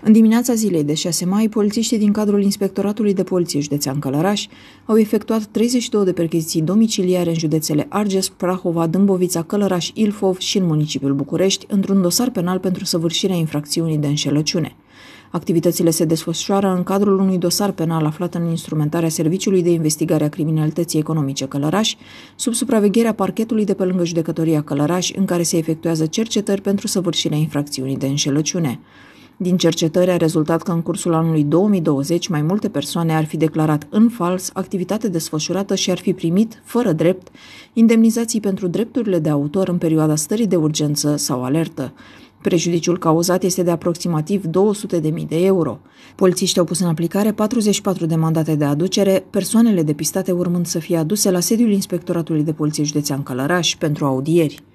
În dimineața zilei de 6 mai, polițiștii din cadrul Inspectoratului de Poliție Județean Călăraș au efectuat 32 de percheziții domiciliare în județele Argeș, Prahova, Dâmbovița, Călăraș, Ilfov și în municipiul București, într-un dosar penal pentru săvârșirea infracțiunii de înșelăciune. Activitățile se desfășoară în cadrul unui dosar penal aflat în instrumentarea Serviciului de Investigare a Criminalității Economice Călăraș, sub supravegherea parchetului de pe lângă judecătoria Călăraș, în care se efectuează cercetări pentru săvârșirea infracțiunii de înșelăciune. Din cercetări a rezultat că în cursul anului 2020 mai multe persoane ar fi declarat în fals activitate desfășurată și ar fi primit, fără drept, indemnizații pentru drepturile de autor în perioada stării de urgență sau alertă. Prejudiciul cauzat este de aproximativ 200.000 de euro. Polițiștii au pus în aplicare 44 de mandate de aducere, persoanele depistate urmând să fie aduse la sediul Inspectoratului de Poliție Județean Călăraș pentru audieri.